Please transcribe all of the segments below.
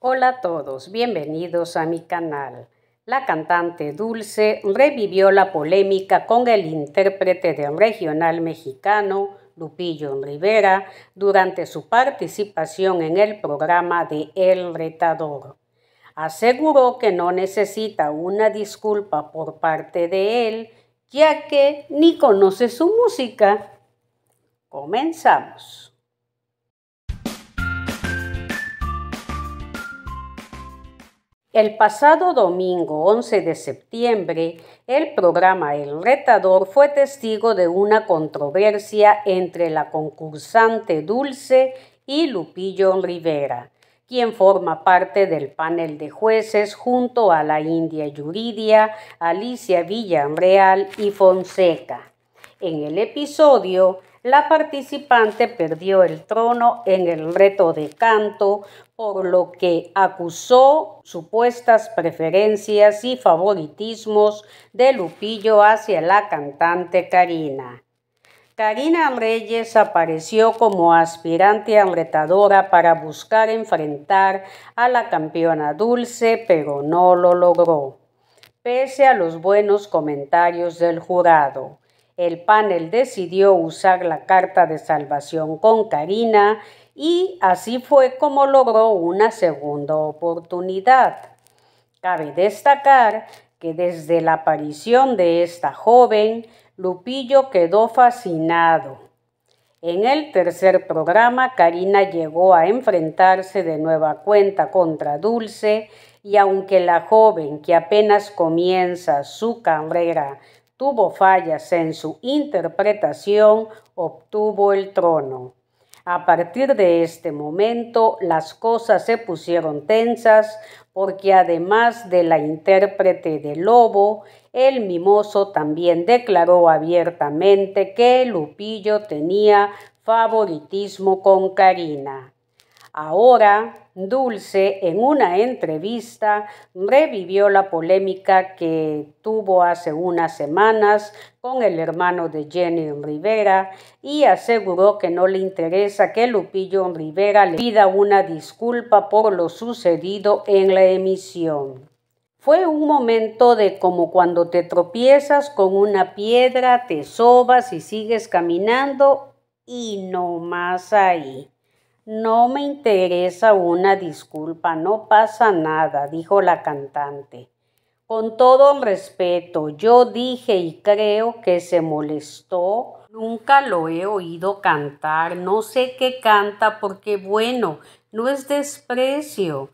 Hola a todos, bienvenidos a mi canal. La cantante Dulce revivió la polémica con el intérprete de regional mexicano Lupillo Rivera durante su participación en el programa de El Retador. Aseguró que no necesita una disculpa por parte de él, ya que ni conoce su música. Comenzamos. El pasado domingo 11 de septiembre, el programa El Retador fue testigo de una controversia entre la concursante Dulce y Lupillo Rivera, quien forma parte del panel de jueces junto a la India Yuridia, Alicia Villanreal y Fonseca. En el episodio, la participante perdió el trono en el reto de canto, por lo que acusó supuestas preferencias y favoritismos de Lupillo hacia la cantante Karina. Karina Reyes apareció como aspirante a retadora para buscar enfrentar a la campeona Dulce, pero no lo logró, pese a los buenos comentarios del jurado el panel decidió usar la carta de salvación con Karina y así fue como logró una segunda oportunidad. Cabe destacar que desde la aparición de esta joven, Lupillo quedó fascinado. En el tercer programa, Karina llegó a enfrentarse de nueva cuenta contra Dulce y aunque la joven que apenas comienza su carrera tuvo fallas en su interpretación, obtuvo el trono. A partir de este momento las cosas se pusieron tensas porque además de la intérprete de Lobo, el mimoso también declaró abiertamente que Lupillo tenía favoritismo con Karina. Ahora, Dulce, en una entrevista, revivió la polémica que tuvo hace unas semanas con el hermano de Jenny Rivera y aseguró que no le interesa que Lupillo Rivera le pida una disculpa por lo sucedido en la emisión. Fue un momento de como cuando te tropiezas con una piedra, te sobas y sigues caminando y no más ahí. No me interesa una disculpa, no pasa nada, dijo la cantante. Con todo respeto, yo dije y creo que se molestó. Nunca lo he oído cantar, no sé qué canta porque bueno, no es desprecio,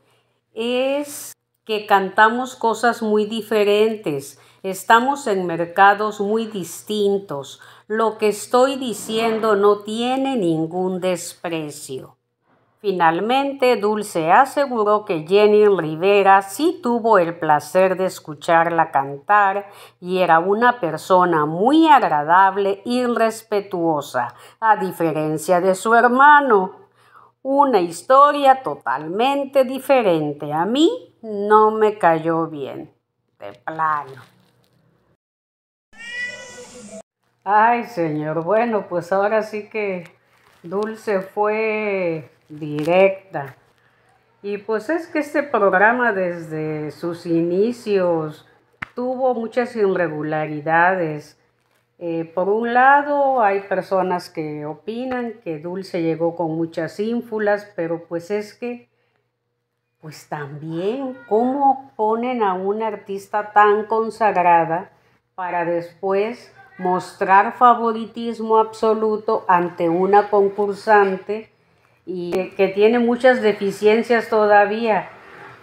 es que cantamos cosas muy diferentes, estamos en mercados muy distintos. Lo que estoy diciendo no tiene ningún desprecio. Finalmente, Dulce aseguró que Jenny Rivera sí tuvo el placer de escucharla cantar y era una persona muy agradable y respetuosa, a diferencia de su hermano. Una historia totalmente diferente. A mí no me cayó bien, de plano. Ay, señor, bueno, pues ahora sí que Dulce fue directa. Y pues es que este programa desde sus inicios tuvo muchas irregularidades. Eh, por un lado, hay personas que opinan que Dulce llegó con muchas ínfulas, pero pues es que, pues también, ¿cómo ponen a una artista tan consagrada para después mostrar favoritismo absoluto ante una concursante y que tiene muchas deficiencias todavía.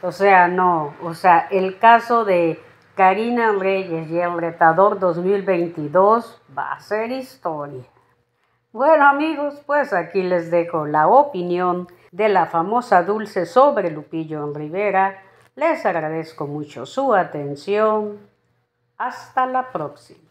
O sea, no, o sea, el caso de Karina Reyes y el retador 2022 va a ser historia. Bueno amigos, pues aquí les dejo la opinión de la famosa Dulce sobre Lupillo Rivera. Les agradezco mucho su atención. Hasta la próxima.